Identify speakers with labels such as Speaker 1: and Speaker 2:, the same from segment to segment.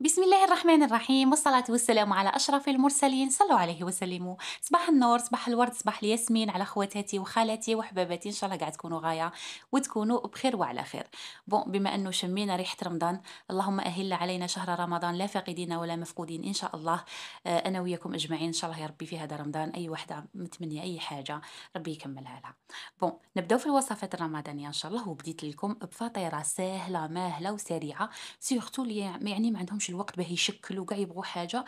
Speaker 1: بسم الله الرحمن الرحيم والصلاة والسلام على أشرف المرسلين صلوا عليه وسلموا صباح النور صباح الورد صباح الياسمين على خواتاتي وخالاتي وحباباتي إن شاء الله قاعد تكونوا غاية وتكونوا بخير وعلى خير بون بما أنه شمينا ريحة رمضان اللهم أهل علينا شهر رمضان لا فاقدين ولا مفقودين إن شاء الله آه، أنا وياكم أجمعين إن شاء الله يا ربي في هذا رمضان أي وحدة متمنية أي حاجة ربي يكملها لها بون نبداو في الوصفات الرمضانية إن شاء الله وبديت لكم بفطيرة سهلة ماهلة وسريعة سيرتو يعني ما عندهمش الوقت باه يشكل وكاع يبغوا حاجه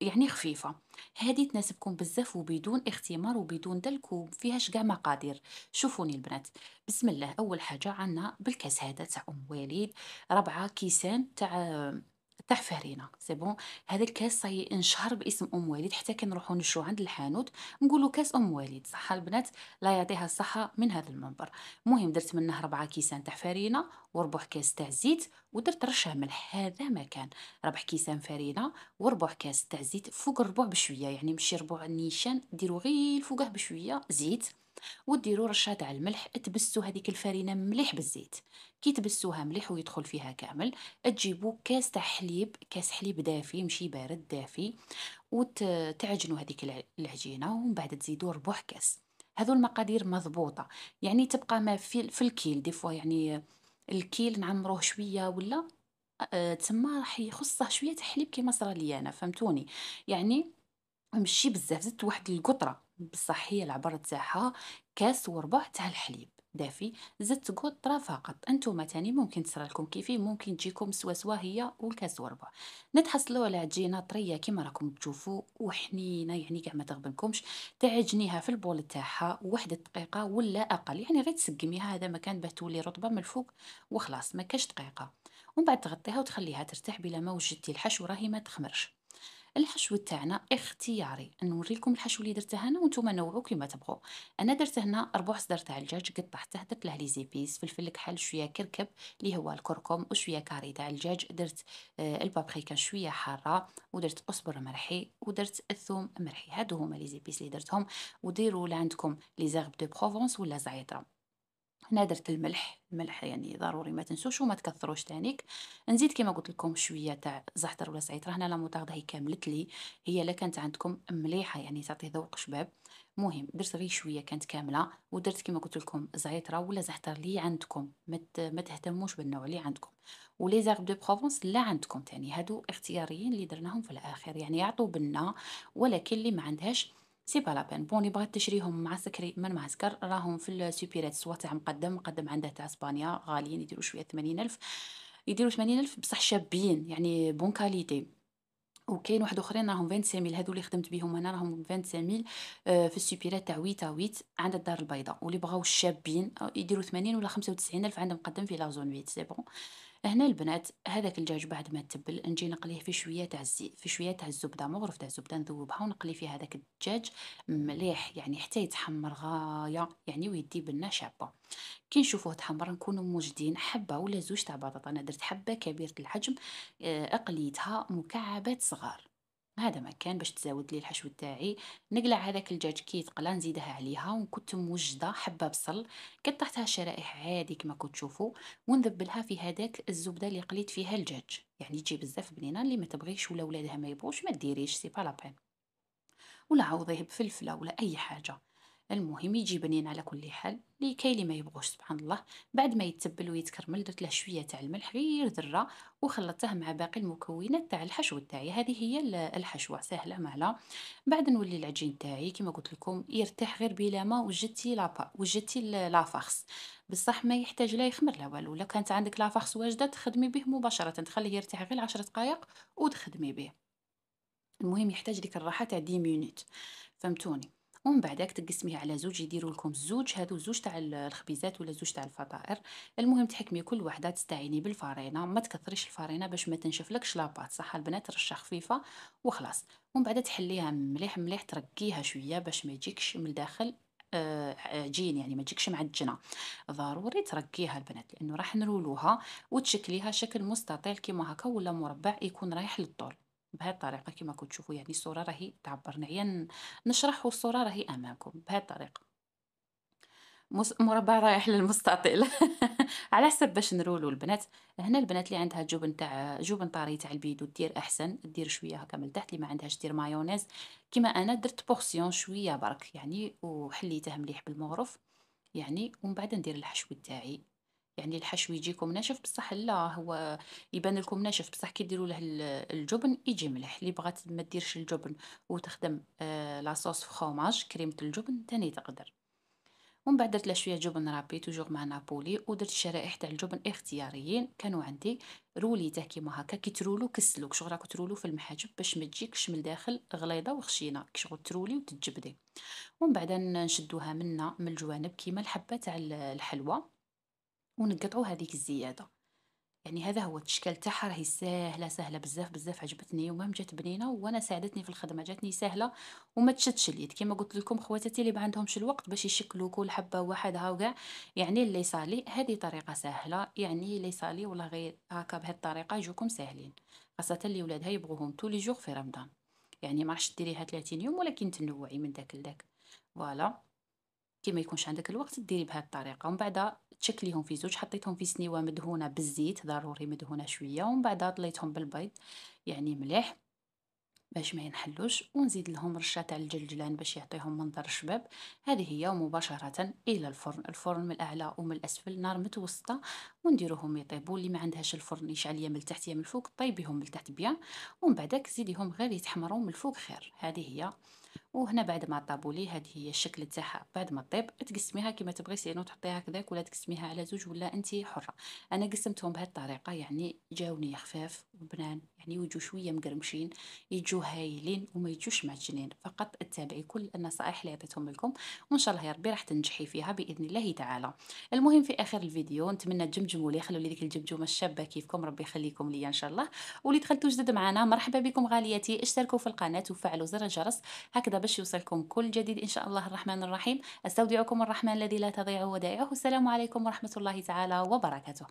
Speaker 1: يعني خفيفه هذه تناسبكم بزاف وبدون اختمار وبدون دلك وفيهاش كاع مقادير شوفوني البنات بسم الله اول حاجه عندنا بالكاس هذا تاع ام وليد ربعه كيسان تاع تاع فارينه سي بون هذا الكاس صاي انشهر باسم ام والد حتى كنروحو نشرو عند الحانوت نقولو كاس ام والد صح البنات لا يعطيها الصحه من هذا المنبر المهم درت منه ربعة كيسان تاع فهرينه وربع كاس تاع زيت ودرت رشه ملح هذا ما كان ربع كيسان فهرينه وربع كاس تاع زيت فوق الربع بشويه يعني مشي ربع النيشان ديرو غير فوقه بشويه زيت وديروا رشه تاع الملح تبسوا هذيك الفرينه مليح بالزيت كي تبسوها مليح ويدخل فيها كامل تجيبوا كاس تاع حليب كاس حليب دافي مشي بارد دافي وتعجنوا هذيك العجينه ومن بعد تزيدوا ربع كاس هذو المقادير مضبوطه يعني تبقى ما في, في الكيل دي فوا يعني الكيل نعمروه شويه ولا أه تما راح يخصه شويه حليب كيما صرا لي انا فهمتوني يعني مشي بزاف زدت واحد القطره بصح هي تاعها كاس وربع تاع الحليب دافي زدت قطرة فقط انتم تاني ممكن تصرى لكم كيفي ممكن تجيكم سوا سوا هي والكاس وربع نتحصلوا على عجينه طريه كيما راكم تشوفوا وحنينه يعني كاع ما تغبنكمش تعجنيها في البول تاعها واحد دقيقه ولا اقل يعني غير تسقميها هذا مكان باه تولي رطبه من الفوق وخلاص ما كاش دقيقه ومن بعد تغطيها وتخليها ترتاح بلا ما وجدتي الحشو راهي ما تخمرش الحشو تاعنا اختياري نوريكم الحشو اللي درته هنا وانتم نوعوا كيما تبغوا انا درت هنا ربع صدر تاع الدجاج قطعته درت له لي زيبيس فلفل كحل شويه كركب اللي هو الكركم وشويه كاري تاع الدجاج درت آه البابريكا شويه حاره ودرت قزبر مرحي ودرت الثوم مرحي هادو هما لي زيبيس اللي درتهم وديروا لعندكم لي زغب دو بروفونس ولا زعيطه هنا درت الملح الملح يعني ضروري ما تنسوش وما تكثروش تانيك نزيد كما قلت لكم شويه تاع زعتر ولا سعيد هنا لا موطاغد هي كاملت لي هي لا كانت عندكم مليحه يعني تعطي ذوق شباب مهم درت غير شويه كانت كامله ودرت كما قلت لكم زعتر ولا زعتر لي عندكم ما تهتموش بالنوع اللي عندكم ولي زارب دو بروفونس لا عندكم تاني هادو اختياريين اللي درناهم في الاخر يعني يعطوا بنا ولكن اللي ما عندهاش سي با لا بين بوني بغات تشريهم مع سكري من معسكر راهم في السوبيرات سوا تاع مقدم مقدم عنده تاع اسبانيا غاليين يديروا شويه 80000 يديروا 80000 بصح شابين يعني بون كاليتي وكاين واحد اخرين راهم 25000 هذو اللي خدمت بهم انا راهم 25000 آه، في السوبيرات تاع ويتا ويت عند الدار البيضاء واللي بغاو الشابين آه، يديروا 80 ولا 95000 عند مقدم في لا زون 8 سي بون هنا البنات هذاك الدجاج بعد ما تبل نجي نقليه في شويه تاع في شويه تاع الزبده مغرف تاع الزبده نذوبها ونقلي فيها هذاك الدجاج مليح يعني حتى يتحمر غايه يعني ويدي بنا شابه كي نشوفوه تحمر نكونوا موجدين حبه ولا زوج تاع بطاطا انا درت حبه كبيره الحجم آه، اقليتها مكعبات صغار هذا ما كان باش تزاود لي الحشو تاعي نقلع هذاك الدجاج كي يتقلى نزيدها عليها ونكت موجده حبه بصل قطعتها شرائح عادي كما كنت تشوفوا ونذبلها في هذاك الزبده اللي قليت فيها الدجاج يعني تجي بزاف بنينه اللي ما تبغيش ولا ولادها ما يبغوش ما ديريش سي با لا بين ولا عوضيه بفلفله ولا اي حاجه المهم يجي بنين على كل حال لي كاين اللي ما يبغوش سبحان الله بعد ما يتبل ويتكرمل درت له شويه تاع الملح غير ذره وخلطته مع باقي المكونات تاع الحشو تاعي هذه هي الحشوه سهله مهله بعد نولي العجين تاعي كما قلت لكم يرتاح غير بلا ما وجدتي لابا وجدتي لافاخس بصح ما يحتاج لا يخمر لا والو الا كانت عندك لافاخس واجده تخدمي به مباشره تخليه يرتاح غير 10 دقائق وتخدمي به المهم يحتاج ديك الراحه تاع 10 مينوت فهمتوني ومن بعدك تقسميها على زوج يديروا لكم زوج هادو زوج تاع الخبيزات ولا زوج تاع الفطائر المهم تحكمي كل وحده تستعيني بالفرينه ما تكثريش الفرينه باش ما تنشفلكش لاباط صح البنات رشه خفيفه وخلاص ومن بعد تحليها مليح مليح ترقيها شويه باش ما يجيكش من الداخل عجين آه، آه، يعني ما تجيكش معجنه ضروري ترقيها البنات لانه راح نرولوها وتشكليها شكل مستطيل كيما هكا ولا مربع يكون رايح للطول بهذه الطريقة كما كنت تشوفوا يعني الصورة راهي تعبر نعيا نشرح والصورة راهي أمامكم بهذه الطريقة مربع رايح للمستطيل على حسب باش نرولو البنات هنا البنات اللي عندها جبن تاع جبن طري تاع البيدو دير احسن دير شويه هكا من تحت اللي ما عندهاش دير مايونيز كيما انا درت بورسيون شويه برك يعني وحليته مليح بالمغرف يعني ومن بعد ندير الحشو تاعي يعني الحشو يجيكم ناشف بصح لا هو يبان لكم ناشف بصح كي ديروا له الجبن يجي ملح اللي بغات ما ديرش الجبن وتخدم آه لاصوص فخوماج كريمه الجبن تاني تقدر ومن بعد درت شويه جبن رابي توجور مع نابولي ودرت الشرائح تاع الجبن اختياريين كانوا عندي روليته كيما هكا كي ترولو كسلوك شغل راكو ترولو في المحاجب باش ما تجيكش من الداخل غليظه وخشينه كي شغل ترولي وتتجبدي ومن بعد نشدوها منا من الجوانب كيما الحبه تاع الحلوى ونقطعوا هذيك الزياده يعني هذا هو التشكيل تاعها راهي ساهله سهله بزاف بزاف عجبتني ومهم جات بنينه وانا ساعدتني في الخدمه جاتني سهله وما تشدش اليد كما قلت لكم خواتاتي اللي ما عندهمش الوقت باش يشكلوا كل حبه وحدها وكاع يعني اللي صالي هذه طريقه سهله يعني اللي صالي والله غير هكا بهذه الطريقه يجوكم ساهلين خاصه اللي ولادها يبغوهم تولي جوغ في رمضان يعني ما راحش ديريها 30 يوم ولكن تنوعي من داك لداك فوالا كي ما يكونش عندك الوقت ديري بهذه الطريقه ومن بعد تشكليهم في زوج حطيتهم في سنيوه مدهونه بالزيت ضروري مدهونه شويه ومن بعد طليتهم بالبيض يعني مليح باش ما ينحلوش ونزيد لهم رشه تاع الجلجلان باش يعطيهم منظر شباب هذه هي ومباشره الى الفرن الفرن من الاعلى ومن الاسفل نار متوسطه ونديروهم يطيبوا اللي ما عندهاش الفرن يا من التحت يا من الفوق طيبيهم من التحت بيان ومن بعدك زيديهم غير يتحمروا من الفوق خير هذه هي وهنا بعد ما طابولي هذه هي الشكل تاعها بعد ما طيب تقسميها كما تبغي نو تحطيها هكذاك ولا تقسميها على زوج ولا انت حره انا قسمتهم بهذه الطريقه يعني جاوني خفاف وبنان يعني يجوا شويه مقرمشين يجوا هايلين وما يجوش معجنين فقط اتبعي كل النصائح اللي عطيتهم لكم وان شاء الله يا ربي راح تنجحي فيها باذن الله تعالى المهم في اخر الفيديو نتمنى تجمجموا لي خلوا لي ديك الجمجمه الشابه كيفكم ربي يخليكم ليا ان شاء الله واللي دخلتوا جدد معنا مرحبا بكم غالياتي اشتركوا في القناه وفعلوا زر الجرس هكذا باش يوصلكم كل جديد إن شاء الله الرحمن الرحيم أستودعكم الرحمن الذي لا تضيع ودائعه السلام عليكم ورحمة الله تعالى وبركاته